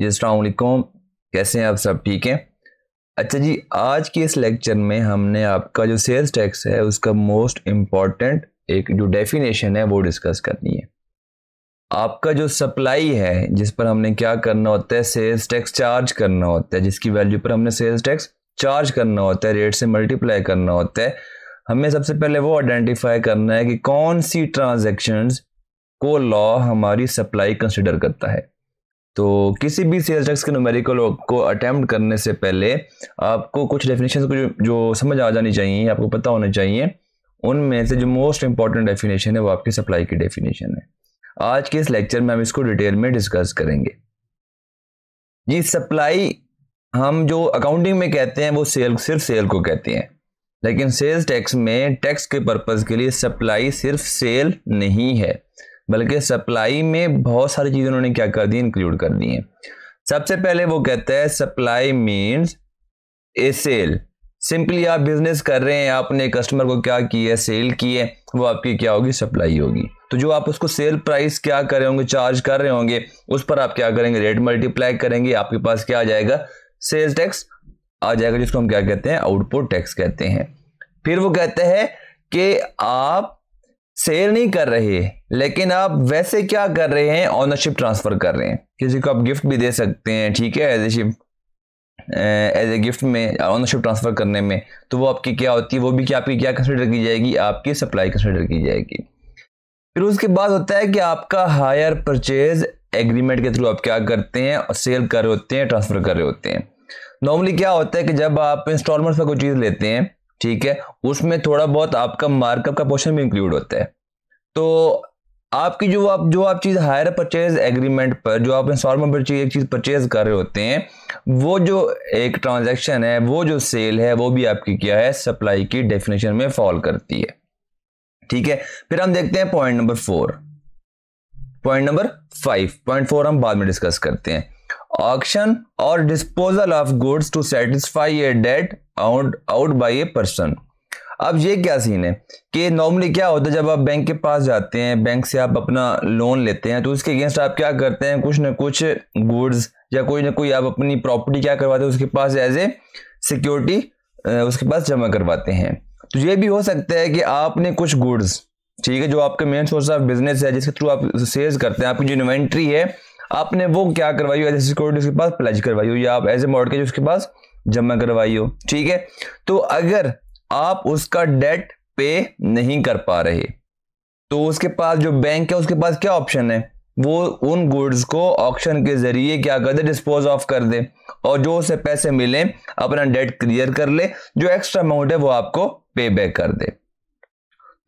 जी असलकुम कैसे हैं आप सब ठीक हैं अच्छा जी आज के इस लेक्चर में हमने आपका जो सेल्स टैक्स है उसका मोस्ट इम्पॉर्टेंट एक जो डेफिनेशन है वो डिस्कस करनी है आपका जो सप्लाई है जिस पर हमने क्या करना होता है सेल्स टैक्स चार्ज करना होता है जिसकी वैल्यू पर हमने सेल्स टैक्स चार्ज करना होता है रेट से मल्टीप्लाई करना होता है हमें सबसे पहले वो आइडेंटिफाई करना है कि कौन सी ट्रांजेक्शन को लॉ हमारी सप्लाई कंसिडर करता है तो किसी भी सेल्स टैक्स के नोमेरिकल को अटैम्प्ट करने से पहले आपको कुछ डेफिनेशन को जो, जो समझ आ जानी चाहिए आपको पता होना चाहिए उनमें से जो मोस्ट इंपॉर्टेंट डेफिनेशन है वो आपकी सप्लाई की डेफिनेशन है आज के इस लेक्चर में हम इसको डिटेल में डिस्कस करेंगे जी सप्लाई हम जो अकाउंटिंग में कहते हैं वो सेल सिर्फ सेल को कहते हैं लेकिन सेल्स टैक्स में टैक्स के पर्पज़ के लिए सप्लाई सिर्फ सेल नहीं है बल्कि सप्लाई में बहुत सारी चीज़ें उन्होंने क्या कर दी इंक्लूड कर दी हैं सबसे पहले वो कहता है supply means a sale simply आप बिजनेस कर रहे हैं आपने कस्टमर को क्या किया सेल किए है वो आपकी क्या होगी सप्लाई होगी तो जो आप उसको सेल प्राइस क्या कर रहे होंगे चार्ज कर रहे होंगे उस पर आप क्या करेंगे रेट मल्टीप्लाई करेंगे आपके पास क्या आ जाएगा सेल्स टैक्स आ जाएगा जिसको हम क्या कहते हैं आउटपुट टैक्स कहते हैं फिर वो कहते हैं कि आप सेल नहीं कर रहे लेकिन आप वैसे क्या कर रहे हैं ऑनरशिप ट्रांसफर कर रहे हैं किसी को आप गिफ्ट भी दे सकते हैं ठीक है as a ship as a gift में ऑनरशिप ट्रांसफर करने में तो वो आपकी क्या होती है वो भी क्या आपकी क्या कंसिडर की जाएगी आपकी सप्लाई कंसिडर की जाएगी फिर उसके बाद होता है कि आपका हायर परचेज एग्रीमेंट के थ्रू आप क्या करते हैं और सेल कर रहे होते हैं ट्रांसफर कर रहे होते हैं नॉर्मली क्या होता है कि जब आप इंस्टॉलमेंट पर कोई चीज़ लेते हैं ठीक है उसमें थोड़ा बहुत आपका मार्कअप का पोर्शन भी इंक्लूड होता है तो आपकी जो आप जो आप चीज़ हायर परचेज एग्रीमेंट पर जो आप इंस्टॉलमेंट पर एक चीज़ परचेज कर रहे होते हैं वो जो एक ट्रांजैक्शन है वो जो सेल है वो भी आपकी क्या है सप्लाई की डेफिनेशन में फॉल करती है ठीक है फिर हम देखते हैं point number four point number five point four हम बाद में डिस्कस करते हैं ऑक्शन और disposal of goods to satisfy a debt out out by a person अब ये क्या सीन है कि नॉर्मली क्या होता है जब आप बैंक के पास जाते हैं बैंक से आप अपना लोन लेते हैं तो उसके अगेंस्ट आप क्या करते हैं कुछ ना कुछ गुड्स या कोई ना कोई आप अपनी प्रॉपर्टी क्या करवाते हैं उसके पास एज ए सिक्योरिटी उसके पास जमा करवाते हैं तो ये भी हो सकता है कि आपने कुछ गुड्स ठीक है जो आपके मेन सोर्स ऑफ बिजनेस है जिसके थ्रू आप सेल्स करते हैं आपकी जो इन्वेंट्री है आपने वो क्या करवाई हो एज ए सिक्योरिटी उसके पास प्लेज करवाई हो या आप एज ए मॉडकेज उसके पास जमा करवाई हो ठीक है तो अगर आप उसका डेट पे नहीं कर पा रहे तो उसके पास जो बैंक है उसके पास क्या ऑप्शन है वो उन गुड्स को ऑप्शन के जरिए क्या कर दे डिस्पोज ऑफ कर दे और जो उसे पैसे मिले अपना डेट क्लियर कर ले जो एक्स्ट्रा अमाउंट है वो आपको पे बैक कर दे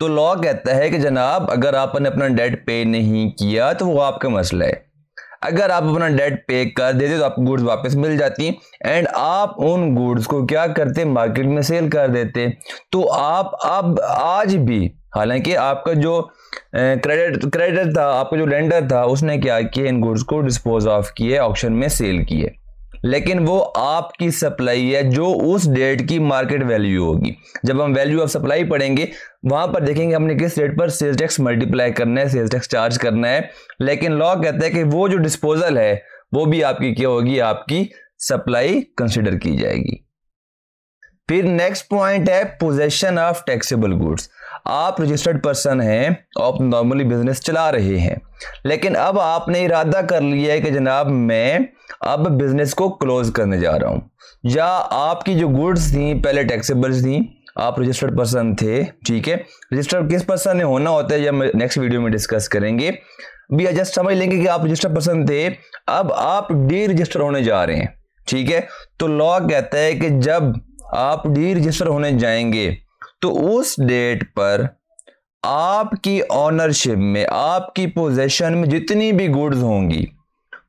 तो लॉ कहता है कि जनाब अगर आपने अपना डेट पे नहीं किया तो वो आपका मसला है अगर आप अपना डेट पे कर देते तो आपको गुड्स वापस मिल जाती एंड आप उन गुड्स को क्या करते मार्केट में सेल कर देते तो आप अब आज भी हालांकि आपका जो क्रेडिट क्रेडिटर था आपका जो लेंडर था उसने क्या किया इन गुड्स को डिस्पोज ऑफ किए ऑप्शन में सेल किए लेकिन वो आपकी सप्लाई है जो उस डेट की मार्केट वैल्यू होगी जब हम वैल्यू ऑफ सप्लाई पढ़ेंगे वहां पर देखेंगे हमने किस रेट पर सेल्स टैक्स मल्टीप्लाई करना है सेल्स टैक्स चार्ज करना है लेकिन लॉ कहता है कि वो जो डिस्पोजल है वो भी आपकी क्या होगी आपकी सप्लाई कंसिडर की जाएगी फिर नेक्स्ट पॉइंट है पोजेशन ऑफ टैक्सेबल गुड्स आप रजिस्टर्ड पर्सन हैं आप नॉर्मली बिजनेस चला रहे हैं लेकिन अब आपने इरादा कर लिया है कि जनाब मैं अब बिजनेस को क्लोज करने जा रहा हूँ या आपकी जो गुड्स थी पहले टैक्सेबल थी आप रजिस्टर्ड पर्सन थे ठीक है रजिस्टर्ड किस पर्सन ने होना होता है या नेक्स्ट वीडियो में डिस्कस करेंगे भी जस्ट समझ लेंगे कि आप रजिस्टर्ड पर्सन थे अब आप डी रजिस्टर होने जा रहे हैं ठीक है तो लॉ कहता है कि जब आप डी रजिस्टर होने जाएंगे तो उस डेट पर आपकी ऑनरशिप में आपकी पोजेशन में जितनी भी गुड्स होंगी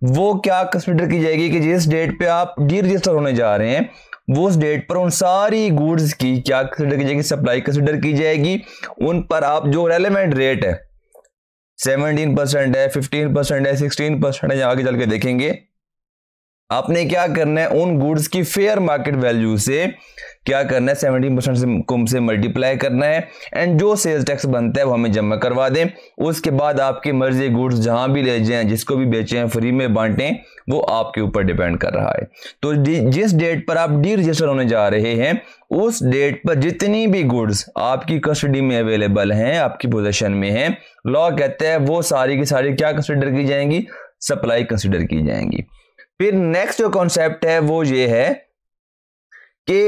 वो क्या कंसिडर की जाएगी कि जिस डेट पे आप डी रजिस्टर होने जा रहे हैं वो उस डेट पर उन सारी गुड्स की क्या कंसिडर की जाएगी सप्लाई कंसिडर की जाएगी उन पर आप जो रेलिवेंट रेट है सेवनटीन परसेंट है फिफ्टीन परसेंट है सिक्सटीन परसेंट है आगे चल के देखेंगे आपने क्या करना है उन गुड्स की फेयर मार्केट वैल्यू से क्या करना है सेवेंटी परसेंट से कुम से मल्टीप्लाई करना है एंड जो सेल्स टैक्स बनता है वो हमें जमा करवा दें उसके बाद आपकी मर्जी गुड्स जहाँ भी ले जाएं जिसको भी बेचें फ्री में बांटें वो आपके ऊपर डिपेंड कर रहा है तो जिस डेट पर आप डी रजिस्टर होने जा रहे हैं उस डेट पर जितनी भी गुड्स आपकी कस्टडी में अवेलेबल हैं आपकी पोजेशन में हैं लॉ कहते हैं वो सारी की सारी क्या कंसिडर की जाएंगी सप्लाई कंसिडर की जाएंगी फिर नेक्स्ट जो कॉन्सेप्ट है वो ये है कि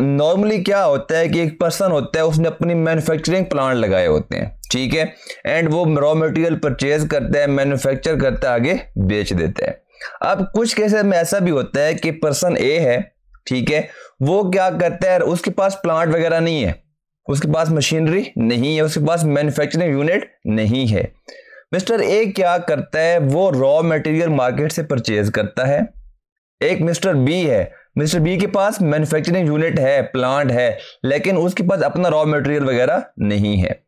नॉर्मली क्या होता है कि एक पर्सन होता है उसने अपनी मैन्युफैक्चरिंग प्लांट लगाए होते हैं ठीक है एंड वो रॉ मटेरियल परचेज करता है मैन्युफैक्चर करता है आगे बेच देता है अब कुछ केसेस में ऐसा भी होता है कि पर्सन ए है ठीक है वो क्या करता है उसके पास प्लांट वगैरह नहीं है उसके पास मशीनरी नहीं है उसके पास मैन्युफैक्चरिंग यूनिट नहीं है मिस्टर ए क्या करता है वो रॉ मटेरियल मार्केट से परचेज करता है एक मिस्टर बी है मिस्टर बी के पास मैन्युफैक्चरिंग यूनिट है प्लांट है लेकिन उसके पास अपना रॉ मटेरियल वगैरह नहीं है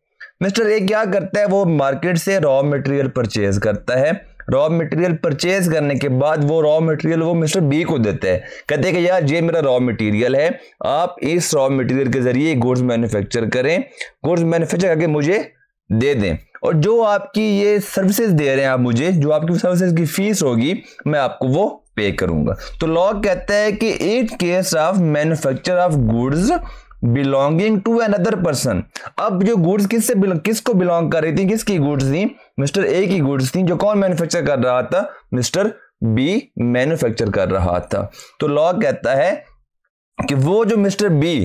मिस्टर ए क्या करता है वो मार्केट से रॉ मटेरियल परचेज करता है रॉ मटेरियल परचेज करने के बाद वो रॉ मटेरियल वो मिस्टर बी को देता है कहते हैं कि यार ये मेरा रॉ मटेरियल है आप इस रॉ मटेरियल के जरिए गुड्स मैन्युफैक्चर करें गुड्स मैन्युफैक्चर करके मुझे दे दें और जो आपकी ये सर्विसेज दे रहे हैं आप मुझे जो आपकी सर्विसेज की फीस होगी मैं आपको वो पे करूंगा तो लॉ कहता है कि in case of manufacture of goods belonging to another person अब जो गुड्स किससे किसको बिलोंग कर रही थी किसकी गुड्स थी मिस्टर ए की गुड्स थी जो कौन मैन्युफैक्चर कर रहा था मिस्टर बी मैन्युफैक्चर कर रहा था तो लॉ कहता है कि वो जो मिस्टर बी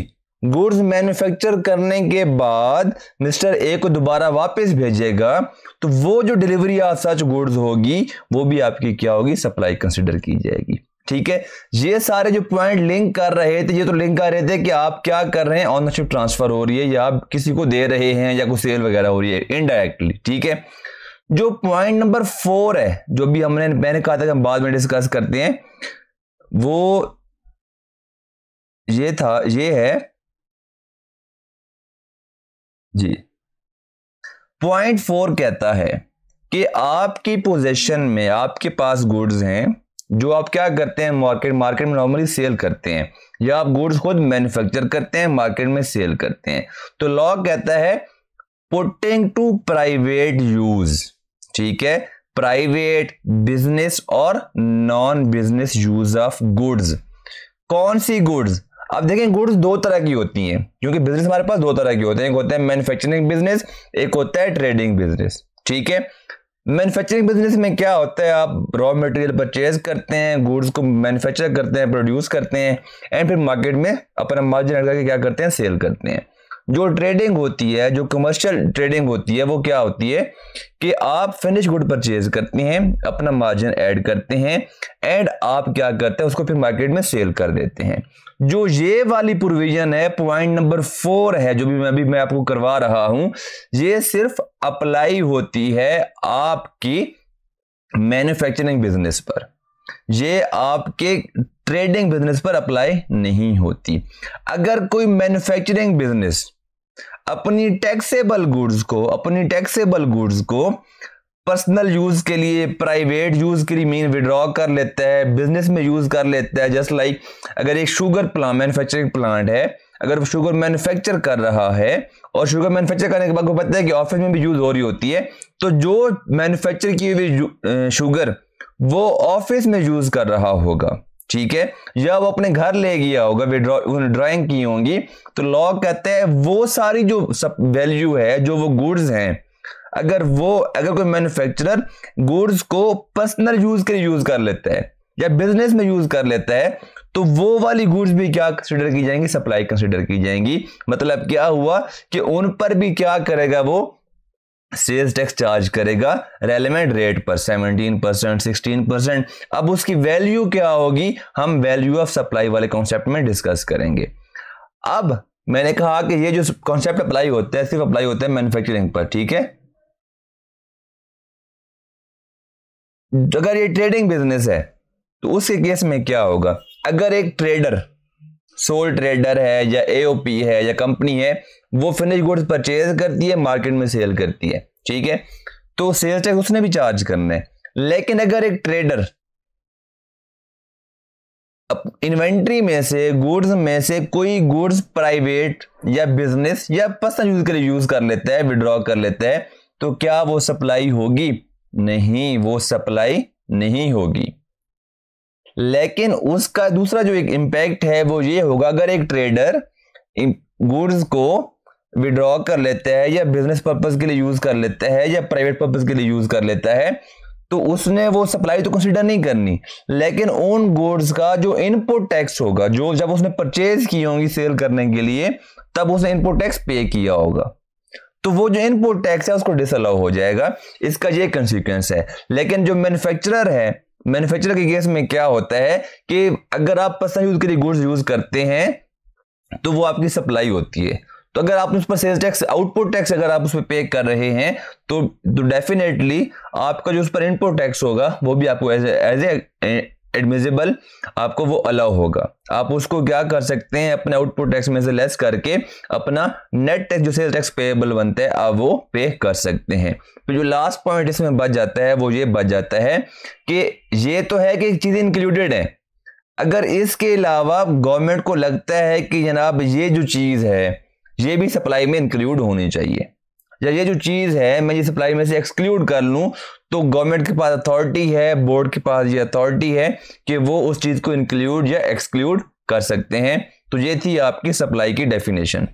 गुड्स मैन्युफैक्चर करने के बाद मिस्टर ए को दोबारा वापस भेजेगा तो वो जो डिलीवरी आज सच गुड्स होगी वो भी आपकी क्या होगी सप्लाई कंसिडर की जाएगी ठीक है ये सारे जो पॉइंट लिंक कर रहे थे ये तो लिंक कर रहे थे कि आप क्या कर रहे हैं ऑनरशिप ट्रांसफर हो रही है या आप किसी को दे रहे हैं या कोई सेल वगैरह हो रही है इनडायरेक्टली ठीक है जो पॉइंट नंबर फोर है जो भी हमने मैंने कहा था कि हम बाद में डिस्कस करते हैं वो ये था ये है जी पॉइंट फोर कहता है कि आपकी पोजीशन में आपके पास गुड्स हैं जो आप क्या करते हैं मार्केट मार्केट में नॉर्मली सेल करते हैं या आप गुड्स खुद मैन्युफैक्चर करते हैं मार्केट में सेल करते हैं तो लॉ कहता है पुटिंग टू प्राइवेट यूज ठीक है प्राइवेट बिजनेस और non business use of goods कौन सी गुड्स अब देखें गुड्स दो तरह की होती हैं क्योंकि बिजनेस हमारे पास दो तरह के होते हैं एक होता है मैन्युफैक्चरिंग बिजनेस एक होता है ट्रेडिंग बिजनेस ठीक है मैन्युफैक्चरिंग बिजनेस में क्या होता है आप रॉ मटेरियल परचेज करते हैं गुड्स को मैन्युफैक्चर करते हैं प्रोड्यूस करते हैं एंड फिर मार्केट में अपना मार्जिन लगा के क्या करते हैं सेल करते हैं जो ट्रेडिंग होती है जो कमर्शियल ट्रेडिंग होती है वो क्या होती है कि आप फिनिश गुड परचेज करते हैं अपना मार्जिन ऐड करते हैं एंड आप क्या करते हैं उसको फिर मार्केट में सेल कर देते हैं जो ये वाली प्रोविजन है पॉइंट नंबर फोर है जो भी मैं अभी मैं आपको करवा रहा हूं ये सिर्फ अप्लाई होती है आपकी मैन्युफैक्चरिंग बिजनेस पर ये आपके ट्रेडिंग बिजनेस पर अप्लाई नहीं होती अगर कोई मैन्युफैक्चरिंग बिजनेस अपनी टैक्सेबल गुड्स को अपनी टैक्सेबल गुड्स को पर्सनल यूज के लिए प्राइवेट यूज के लिए मीन विड्रॉ कर लेता है बिजनेस में यूज कर लेता है जस्ट लाइक like, अगर एक शुगर प्लांट मैन्युफैक्चरिंग प्लांट है अगर वो शुगर मैन्युफैक्चर कर रहा है और शुगर मैन्युफैक्चर करने के बाद को पता है कि ऑफिस में भी यूज हो रही होती है तो जो मैन्युफैक्चर की हुई शुगर वो ऑफिस में यूज कर रहा होगा ठीक है जब अपने घर ले गया होगा विड्रॉइंग की होंगी तो लॉ कहते हैं वो सारी जो सब वैल्यू है जो वो गुड्स हैं अगर वो अगर कोई मैन्युफैक्चरर गुड्स को पर्सनल यूज के लिए यूज कर लेता है या बिजनेस में यूज कर लेता है तो वो वाली गुड्स भी क्या कंसिडर की जाएंगी सप्लाई कंसिडर की जाएंगी मतलब क्या हुआ कि उन पर भी क्या करेगा वो सेल्स टैक्स चार्ज करेगा रेलिवेंट रेट पर 17 परसेंट सिक्सटीन परसेंट अब उसकी वैल्यू क्या होगी हम वैल्यू ऑफ सप्लाई वाले कॉन्सेप्ट में डिस्कस करेंगे अब मैंने कहा कि ये जो कॉन्सेप्ट अप्लाई होते हैं सिर्फ अप्लाई होते हैं मैन्युफैक्चरिंग पर ठीक है अगर ये ट्रेडिंग बिजनेस है तो उसके केस में क्या होगा अगर एक ट्रेडर सोल ट्रेडर है या एओपी है या कंपनी है वो फिनिश गुड्स परचेज करती है मार्केट में सेल करती है ठीक है तो सेल्स टैक्स उसने भी चार्ज करना है लेकिन अगर एक ट्रेडर इन्वेंट्री में से गुड्स में से कोई गुड्स प्राइवेट या बिजनेस या पर्सनल यूज के लिए यूज कर लेता है विड्रॉ कर लेता है तो क्या वो सप्लाई होगी नहीं वो सप्लाई नहीं होगी लेकिन उसका दूसरा जो एक इम्पैक्ट है वो ये होगा अगर एक ट्रेडर गुड्स को विड्रॉ कर लेता है या बिजनेस पर्पज के लिए यूज कर लेता है या प्राइवेट पर्पज के लिए यूज कर लेता है तो उसने वो सप्लाई तो कंसिडर नहीं करनी लेकिन उन गुड्स का जो इनपुट टैक्स होगा जो जब उसने परचेज की होंगी सेल करने के लिए तब उसने इनपुट टैक्स पे किया होगा तो वो जो इनपुट टैक्स है उसको डिसअलाउ हो जाएगा इसका ये कंसिक्वेंस है लेकिन जो मैन्युफैक्चरर है मैन्युफैक्चरर के केस में क्या होता है कि अगर आप पर्सनल यूज के लिए गुड्स यूज करते हैं तो वो आपकी सप्लाई होती है तो अगर आप उस पर सेल्स टैक्स आउटपुट टैक्स अगर आप उस पर पे कर रहे हैं तो डेफिनेटली तो आपका जो उस पर इनपुट टैक्स होगा वो भी आपको एज एज ए एडमिजिबल आपको वो अलाउ होगा आप उसको क्या कर सकते हैं अपने आउटपुट टैक्स में से लेस करके अपना नेट टैक्स जो सेल टैक्स पेएबल बनता है आप वो पे कर सकते हैं तो जो लास्ट पॉइंट इसमें बच जाता है वो ये बच जाता है कि ये तो है कि चीज इंक्लूडेड है अगर इसके अलावा गवर्नमेंट को लगता है कि जनाब ये जो चीज़ है ये भी सप्लाई में इंक्लूड होनी चाहिए या ये जो चीज़ है मैं ये सप्लाई में से एक्सक्लूड कर लूं तो गवर्नमेंट के पास अथॉरिटी है बोर्ड के पास ये अथॉरिटी है कि वो उस चीज़ को इंक्लूड या एक्सक्लूड कर सकते हैं तो ये थी आपकी सप्लाई की डेफिनेशन